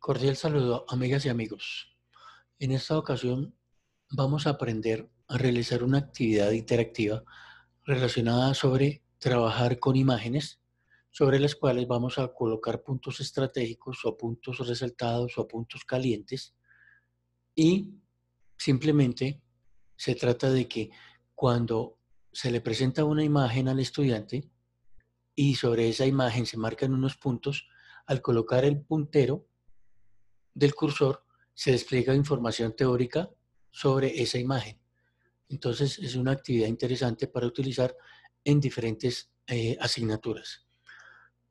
Cordial saludo, amigas y amigos. En esta ocasión vamos a aprender a realizar una actividad interactiva relacionada sobre trabajar con imágenes, sobre las cuales vamos a colocar puntos estratégicos o puntos resaltados o puntos calientes. Y simplemente se trata de que cuando se le presenta una imagen al estudiante y sobre esa imagen se marcan unos puntos, al colocar el puntero del cursor se despliega información teórica sobre esa imagen. Entonces es una actividad interesante para utilizar en diferentes eh, asignaturas.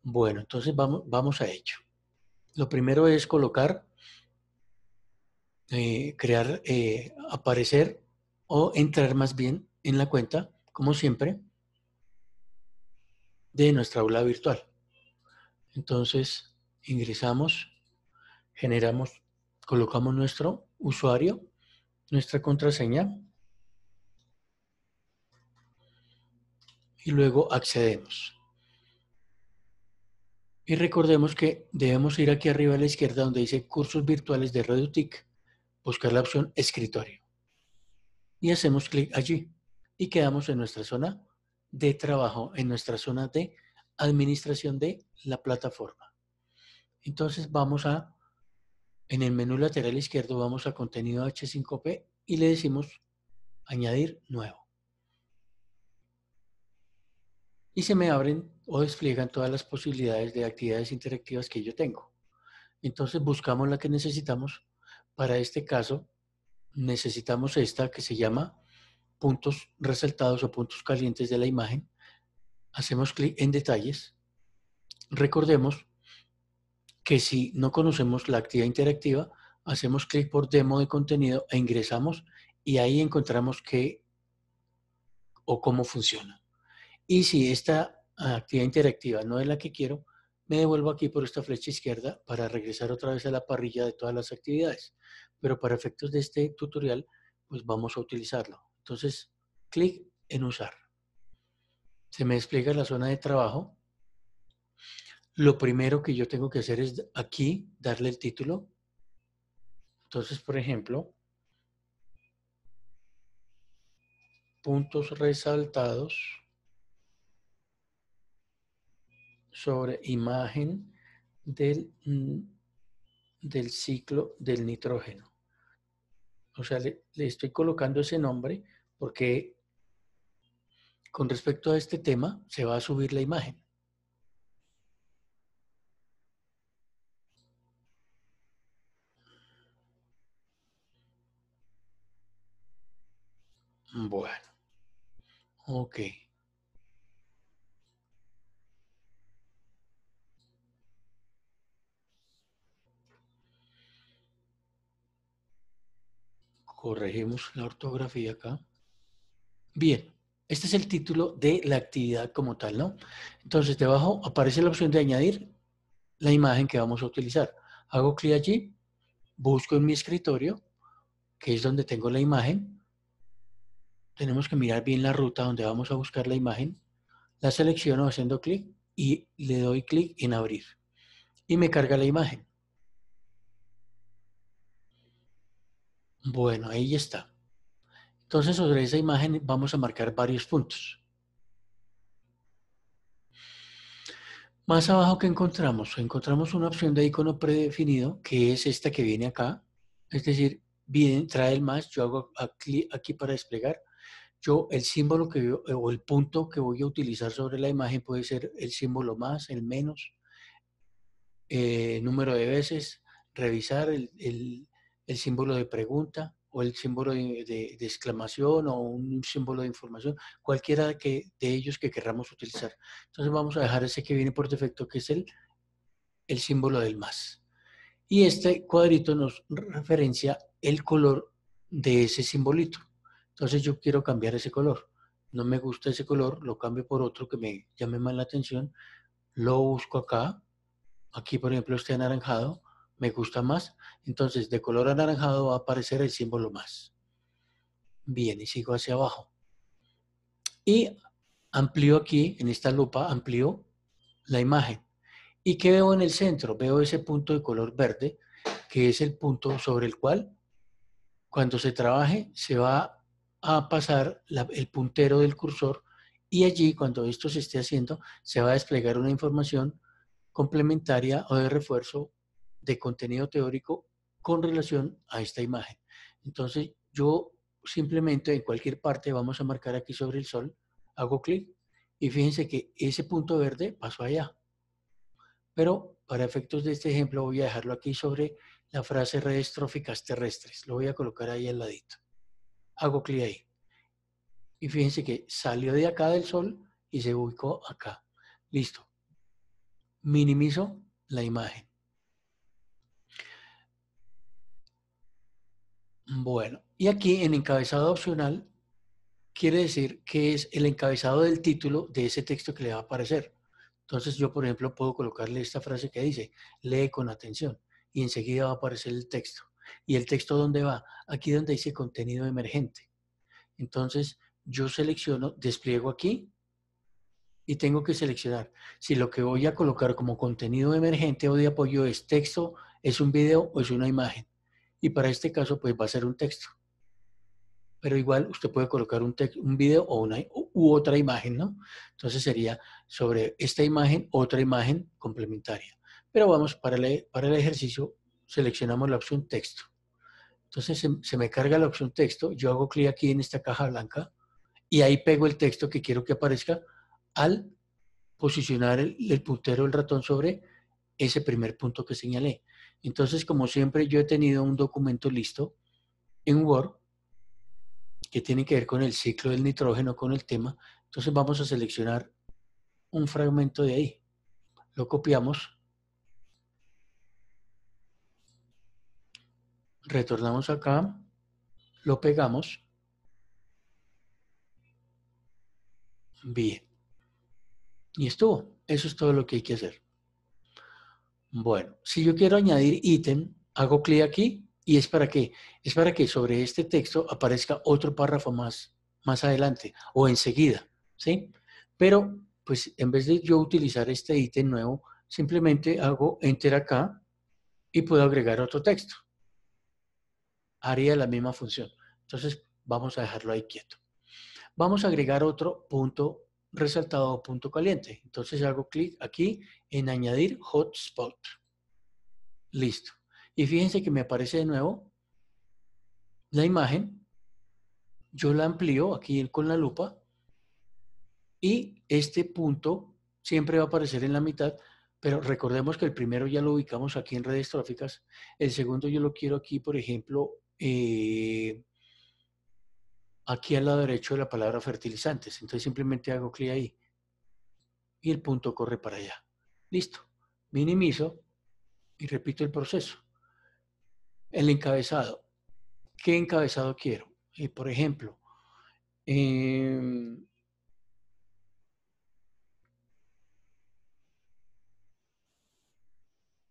Bueno, entonces vamos, vamos a ello. Lo primero es colocar, eh, crear, eh, aparecer o entrar más bien en la cuenta, como siempre, de nuestra aula virtual. Entonces ingresamos generamos, colocamos nuestro usuario, nuestra contraseña y luego accedemos. Y recordemos que debemos ir aquí arriba a la izquierda donde dice cursos virtuales de Radio buscar la opción escritorio y hacemos clic allí y quedamos en nuestra zona de trabajo, en nuestra zona de administración de la plataforma. Entonces vamos a en el menú lateral izquierdo vamos a contenido H5P y le decimos añadir nuevo. Y se me abren o despliegan todas las posibilidades de actividades interactivas que yo tengo. Entonces buscamos la que necesitamos. Para este caso necesitamos esta que se llama puntos resaltados o puntos calientes de la imagen. Hacemos clic en detalles. Recordemos que si no conocemos la actividad interactiva, hacemos clic por demo de contenido e ingresamos y ahí encontramos qué o cómo funciona. Y si esta actividad interactiva no es la que quiero, me devuelvo aquí por esta flecha izquierda para regresar otra vez a la parrilla de todas las actividades. Pero para efectos de este tutorial, pues vamos a utilizarlo. Entonces, clic en usar. Se me despliega la zona de trabajo lo primero que yo tengo que hacer es aquí darle el título. Entonces, por ejemplo, puntos resaltados sobre imagen del, mm, del ciclo del nitrógeno. O sea, le estoy colocando ese nombre porque con respecto a este tema se va a subir la imagen. Bueno. Ok. Corregimos la ortografía acá. Bien, este es el título de la actividad como tal, ¿no? Entonces, debajo aparece la opción de añadir la imagen que vamos a utilizar. Hago clic allí, busco en mi escritorio, que es donde tengo la imagen, tenemos que mirar bien la ruta donde vamos a buscar la imagen. La selecciono haciendo clic y le doy clic en abrir. Y me carga la imagen. Bueno, ahí está. Entonces sobre esa imagen vamos a marcar varios puntos. Más abajo que encontramos, encontramos una opción de icono predefinido que es esta que viene acá, es decir, trae el más, yo hago clic aquí para desplegar yo el símbolo que eh, o el punto que voy a utilizar sobre la imagen puede ser el símbolo más, el menos, eh, número de veces, revisar el, símbolo de pregunta o el símbolo de, exclamación o un símbolo de información, cualquiera que, de ellos que querramos utilizar. Entonces vamos a dejar ese que viene por defecto, que es el, el símbolo del más. Y este cuadrito nos referencia el color de ese simbolito. Entonces yo quiero cambiar ese color. No me gusta ese color, lo cambio por otro que me llame más la atención. Lo busco acá. Aquí, por ejemplo, este anaranjado me gusta más. Entonces, de color anaranjado va a aparecer el símbolo más. Bien, y sigo hacia abajo. Y amplío aquí, en esta lupa, amplío la imagen. ¿Y qué veo en el centro? Veo ese punto de color verde, que es el punto sobre el cual, cuando se trabaje, se va a pasar el puntero del cursor y allí, cuando esto se esté haciendo, se va a desplegar una información complementaria o de refuerzo de contenido teórico con relación a esta imagen. Entonces, yo simplemente en cualquier parte vamos a marcar aquí sobre el sol, hago clic y fíjense que ese punto verde pasó allá. Pero para efectos de este ejemplo voy a dejarlo aquí sobre la frase redes tróficas terrestres. Lo voy a colocar ahí al ladito hago clic ahí. Y fíjense que salió de acá del sol y se ubicó acá. Listo. Minimizo la imagen. Bueno, y aquí en encabezado opcional quiere decir que es el encabezado del título de ese texto que le va a aparecer. Entonces yo, por ejemplo, puedo colocarle esta frase que dice, lee con atención, y enseguida va a aparecer el texto. ¿Y el texto dónde va? Aquí donde dice contenido emergente. Entonces, yo selecciono, despliego aquí y tengo que seleccionar si lo que voy a colocar como contenido emergente o de apoyo es texto, es un video o es una imagen. Y para este caso, pues va a ser un texto. Pero igual usted puede colocar un, un video o una, u otra imagen, ¿no? Entonces sería sobre esta imagen, otra imagen complementaria. Pero vamos para el, para el ejercicio seleccionamos la opción texto. Entonces se, me carga la opción texto, yo hago clic aquí en esta caja blanca y ahí pego el texto que quiero que aparezca al posicionar el, el puntero del ratón sobre ese primer punto que señalé. Entonces, como siempre, yo he tenido un documento listo en Word que tiene que ver con el ciclo del nitrógeno, con el tema. Entonces vamos a seleccionar un fragmento de ahí. Lo copiamos retornamos acá, lo pegamos. Bien. Y estuvo. Eso es todo lo que hay que hacer. Bueno, si yo quiero añadir ítem, hago clic aquí y es para qué? Es para que sobre este texto aparezca otro párrafo más, más adelante o enseguida, ¿sí? Pero, pues, en vez de yo utilizar este ítem nuevo, simplemente hago Enter acá y puedo agregar otro texto haría la misma función. Entonces, vamos a dejarlo ahí quieto. Vamos a agregar otro punto resaltado punto caliente. Entonces hago clic aquí en añadir hotspot. Listo. Y fíjense que me aparece de nuevo la imagen. Yo la amplío aquí con la lupa y este punto siempre va a aparecer en la mitad, pero recordemos que el primero ya lo ubicamos aquí en redes tróficas. El segundo yo lo quiero aquí, por ejemplo, eh, aquí al lado derecho de la palabra fertilizantes. Entonces simplemente hago clic ahí y el punto corre para allá. Listo. Minimizo y repito el proceso. El encabezado. ¿Qué encabezado quiero? y eh, por ejemplo, em,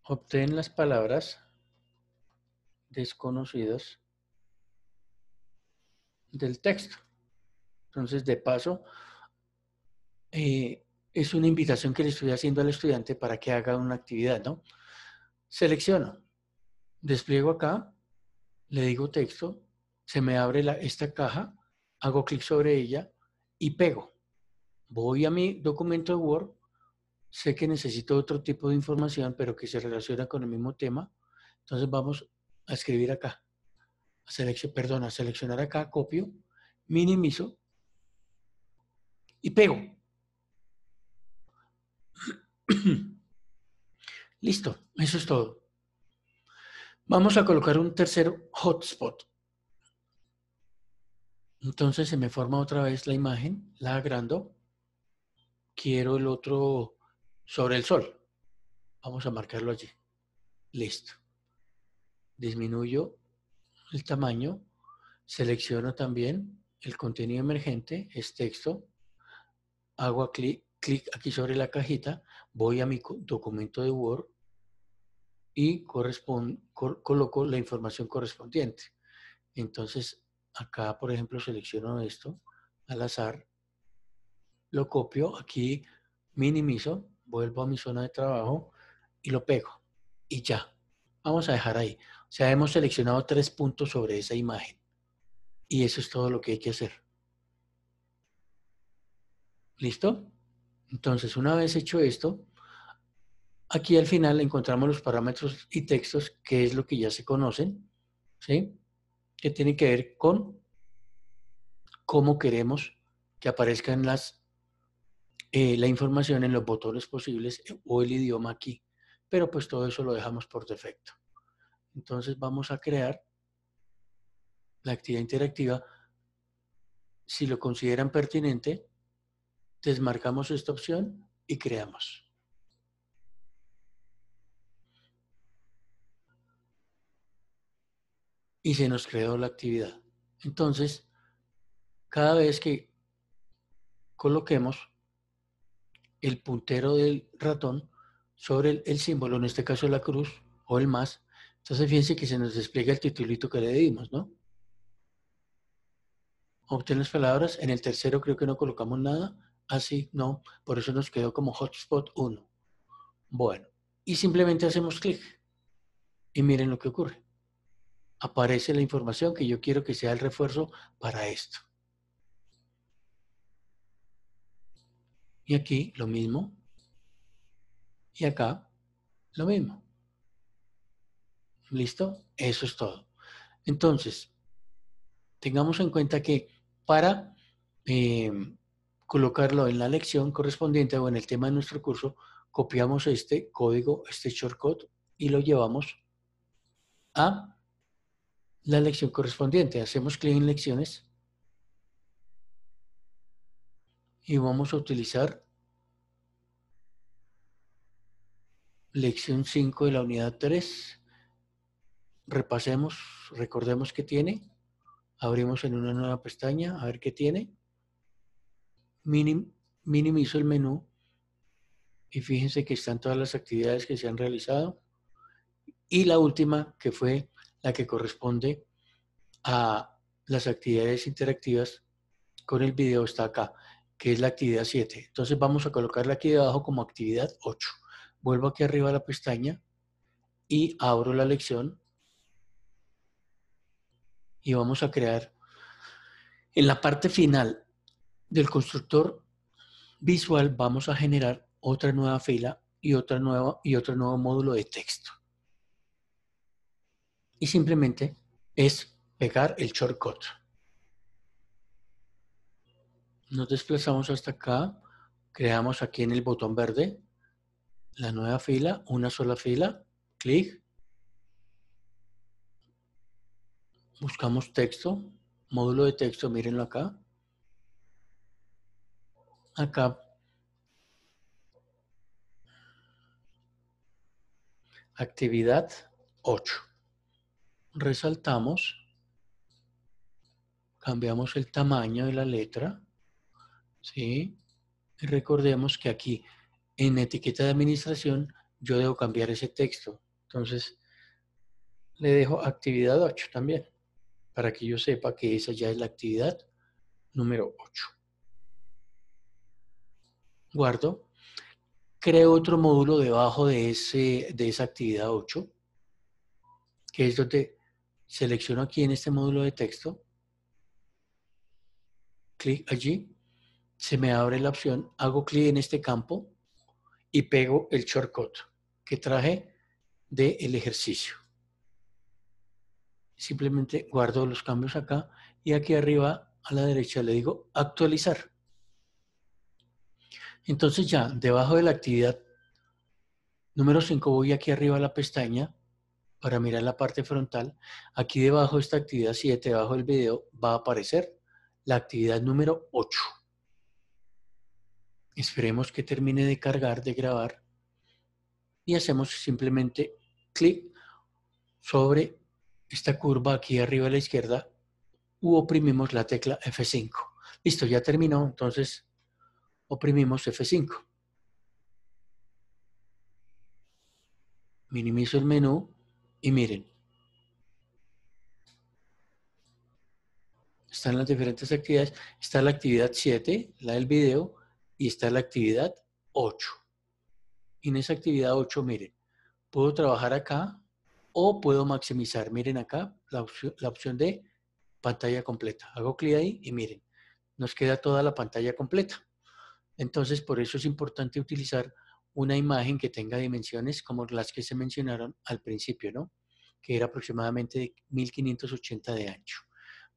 obtén las palabras desconocidos del texto. Entonces, de paso, eh, es una invitación que le estoy haciendo al estudiante para que haga una actividad, ¿no? Selecciono, despliego acá, le digo texto, se me abre esta caja, hago clic sobre ella y pego. Voy a mi documento de Word, sé que necesito otro tipo de información, pero que se relaciona con el mismo tema. Entonces vamos a escribir acá, perdón, a seleccionar acá, copio, minimizo y pego. Listo, eso es todo. Vamos a colocar un tercer hotspot. Entonces se me forma otra vez la imagen, la agrando. Quiero el otro sobre el sol. Vamos a marcarlo allí. Listo disminuyo el tamaño, selecciono también el contenido emergente, es texto, hago clic clic aquí sobre la cajita, voy a mi documento de Word y coloco la información correspondiente. Entonces, acá, por ejemplo, selecciono esto al azar, lo copio, aquí minimizo, vuelvo a mi zona de trabajo y lo pego. Y ya, Vamos a dejar ahí. O sea, hemos seleccionado tres puntos sobre esa imagen. Y eso es todo lo que hay que hacer. ¿Listo? Entonces, una vez hecho esto, aquí al final encontramos los parámetros y textos, que es lo que ya se conocen, ¿sí? Que tiene que ver con cómo queremos que aparezcan las, eh, la información en los botones posibles o el idioma aquí pero pues todo eso lo dejamos por defecto. Entonces vamos a crear la actividad interactiva. Si lo consideran pertinente, desmarcamos esta opción y creamos. Y se nos creó la actividad. Entonces, cada vez que coloquemos el puntero del ratón, sobre el, símbolo, en este caso la cruz o el más. Entonces fíjense que se nos despliega el titulito que le dimos, ¿no? Obtén las palabras. En el tercero creo que no colocamos nada. Así, ah, no. Por eso nos quedó como hotspot 1. Bueno. Y simplemente hacemos clic. Y miren lo que ocurre. Aparece la información que yo quiero que sea el refuerzo para esto. Y aquí lo mismo, y acá lo mismo. ¿Listo? Eso es todo. Entonces, tengamos en cuenta que para eh, colocarlo en la lección correspondiente o en el tema de nuestro curso, copiamos este código, este shortcut, y lo llevamos a la lección correspondiente. Hacemos clic en lecciones y vamos a utilizar Lección 5 de la unidad 3. Repasemos, recordemos qué tiene. Abrimos en una nueva pestaña, a ver qué tiene. minimizo el menú y fíjense que están todas las actividades que se han realizado. Y la última, que fue la que corresponde a las actividades interactivas con el video, está acá, que es la actividad 7. Entonces vamos a colocarla aquí debajo como actividad 8 vuelvo aquí arriba a la pestaña y abro la lección y vamos a crear en la parte final del constructor visual vamos a generar otra nueva fila y otra nueva y otro nuevo módulo de texto y simplemente es pegar el shortcut nos desplazamos hasta acá creamos aquí en el botón verde la nueva fila, una sola fila, clic. Buscamos texto, módulo de texto, mírenlo acá. Acá. Actividad 8. Resaltamos. Cambiamos el tamaño de la letra. ¿Sí? Y recordemos que aquí en etiqueta de administración yo debo cambiar ese texto. Entonces, le dejo actividad 8 también, para que yo sepa que esa ya es la actividad número 8. Guardo. Creo otro módulo debajo de, ese, de esa actividad 8, que es donde selecciono aquí en este módulo de texto, clic allí, se me abre la opción, hago clic en este campo, y pego el shortcut que traje del ejercicio. Simplemente guardo los cambios acá y aquí arriba a la derecha le digo actualizar. Entonces ya debajo de la actividad número 5 voy aquí arriba a la pestaña para mirar la parte frontal. Aquí debajo de esta actividad 7, debajo del video, va a aparecer la actividad número 8. Esperemos que termine de cargar, de grabar y hacemos simplemente clic sobre esta curva aquí arriba a la izquierda u oprimimos la tecla F5. Listo, ya terminó, entonces oprimimos F5. Minimizo el menú y miren. Están las diferentes actividades. Está la actividad 7, la del video, y está la actividad 8. Y en esa actividad 8, miren, puedo trabajar acá o puedo maximizar. Miren acá la opción, la opción de pantalla completa. Hago clic ahí y miren, nos queda toda la pantalla completa. Entonces, por eso es importante utilizar una imagen que tenga dimensiones como las que se mencionaron al principio, ¿no? Que era aproximadamente de 1580 de ancho.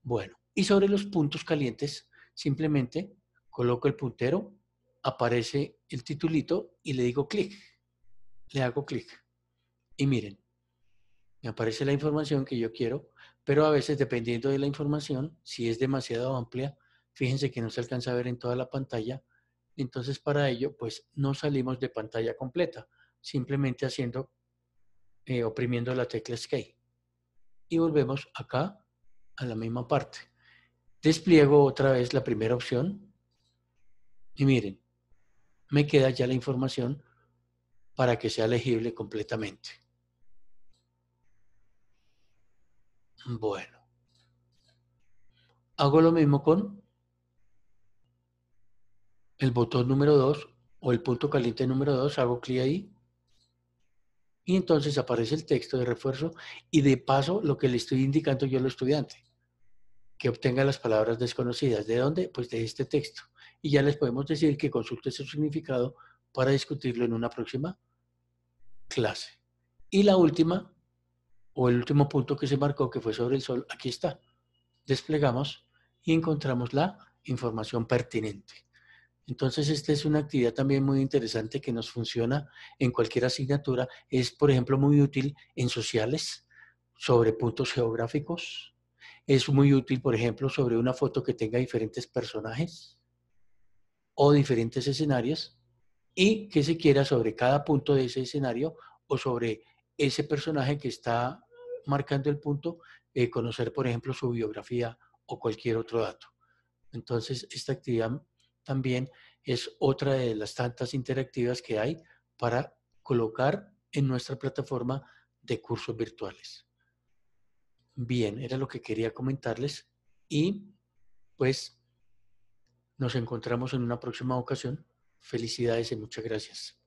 Bueno, y sobre los puntos calientes, simplemente coloco el puntero aparece el titulito y le digo clic. Le hago clic. Y miren, me aparece la información que yo quiero, pero a veces dependiendo de la información, si es demasiado amplia, fíjense que no se alcanza a ver en toda la pantalla, entonces para ello pues no salimos de pantalla completa, simplemente haciendo, eh, oprimiendo la tecla Escape. Y volvemos acá a la misma parte. Despliego otra vez la primera opción y miren, me queda ya la información para que sea legible completamente. Bueno. Hago lo mismo con el botón número 2 o el punto caliente número 2, hago clic ahí y entonces aparece el texto de refuerzo y de paso lo que le estoy indicando yo al estudiante, que obtenga las palabras desconocidas. ¿De dónde? Pues de este texto y ya les podemos decir que consulte su significado para discutirlo en una próxima clase. Y la última, o el último punto que se marcó, que fue sobre el sol, aquí está. Desplegamos y encontramos la información pertinente. Entonces, esta es una actividad también muy interesante que nos funciona en cualquier asignatura. Es, por ejemplo, muy útil en sociales, sobre puntos geográficos. Es muy útil, por ejemplo, sobre una foto que tenga diferentes personajes o diferentes escenarios y que se quiera sobre cada punto de ese escenario o sobre ese personaje que está marcando el punto, eh, conocer, por ejemplo, su biografía o cualquier otro dato. Entonces, esta actividad también es otra de las tantas interactivas que hay para colocar en nuestra plataforma de cursos virtuales. Bien, era lo que quería comentarles y pues nos encontramos en una próxima ocasión. Felicidades y muchas gracias.